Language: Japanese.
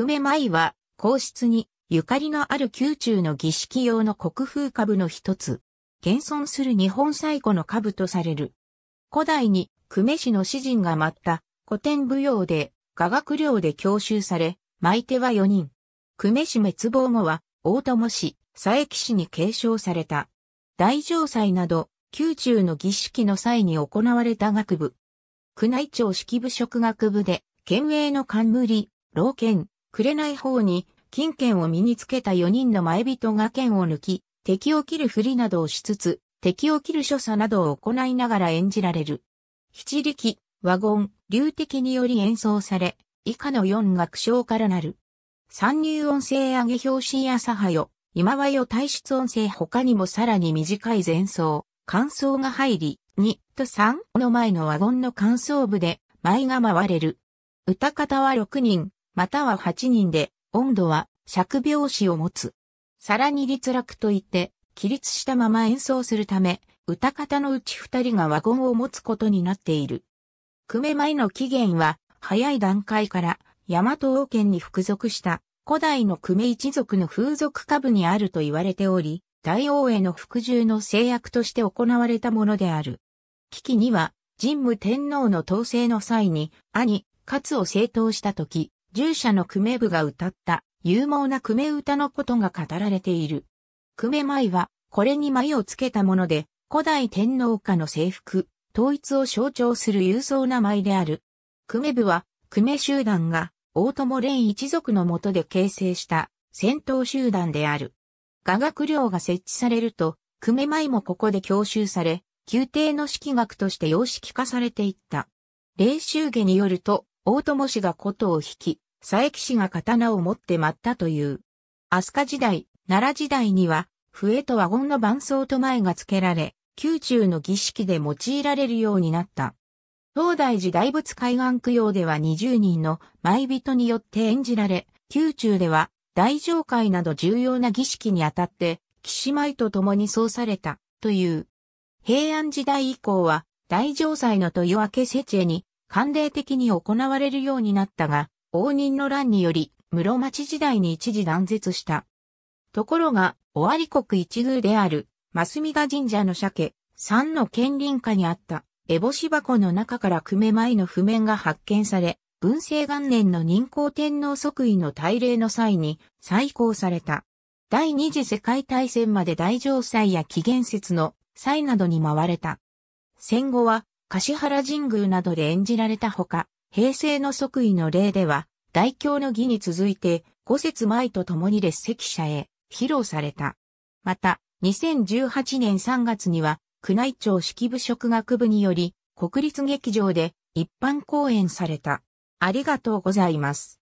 久米舞は、皇室に、ゆかりのある宮中の儀式用の国風株の一つ。現存する日本最古の株とされる。古代に久米市の詩人が舞った古典舞踊で雅楽寮で教習され、舞手は4人。久米市滅亡後は大友市、佐伯市に継承された。大城祭など、宮中の儀式の際に行われた学部。宮内庁式部職学部で、県営の冠、老犬、くれない方に、金剣を身につけた4人の前人が剣を抜き、敵を切るふりなどをしつつ、敵を切る所作などを行いながら演じられる。七力、和言、流的により演奏され、以下の4楽章からなる。三入音声上げ表紙やさはよ、今はよ体質音声他にもさらに短い前奏、感想が入り、2と3の前の和言の感想部で、前が回れる。歌方は6人、または8人で、温度は尺拍子を持つ。さらに立落といって、起立したまま演奏するため、歌方のうち2人がワゴンを持つことになっている。久米前の起源は、早い段階から、大和王権に服属した古代の久米一族の風俗下部にあると言われており、大王への服従の制約として行われたものである。危機には、神武天皇の統制の際に、兄、勝を正当した時、従者の久米部が歌った勇猛な久米歌のことが語られている。久米舞は、これに舞をつけたもので、古代天皇家の征服、統一を象徴する勇壮な舞である。久米部は、久米集団が、大友蓮一族の下で形成した戦闘集団である。雅楽寮が設置されると、久米舞もここで教習され、宮廷の式学として様式化されていった。霊集下によると、大友氏が琴を引き、佐伯氏が刀を持って待ったという。飛鳥時代、奈良時代には、笛と和言の伴奏と前が付けられ、宮中の儀式で用いられるようになった。東大寺大仏海岸供養では20人の舞人によって演じられ、宮中では大上会など重要な儀式にあたって、騎士舞と共に奏された、という。平安時代以降は、大城祭の豊明知へに慣例的に行われるようになったが、応仁の乱により、室町時代に一時断絶した。ところが、尾張国一宮である、増見賀神社の鮭、三の県林下にあった、烏帽子箱の中から久米舞の譜面が発見され、文政元年の任皇天皇即位の大礼の際に再興された。第二次世界大戦まで大城祭や紀元節の祭などに回れた。戦後は柏原神宮などで演じられたほか、平成の即位の例では、大教の儀に続いて、五節前と共に列席者へ披露された。また、2018年3月には、宮内庁式部職学部により、国立劇場で一般公演された。ありがとうございます。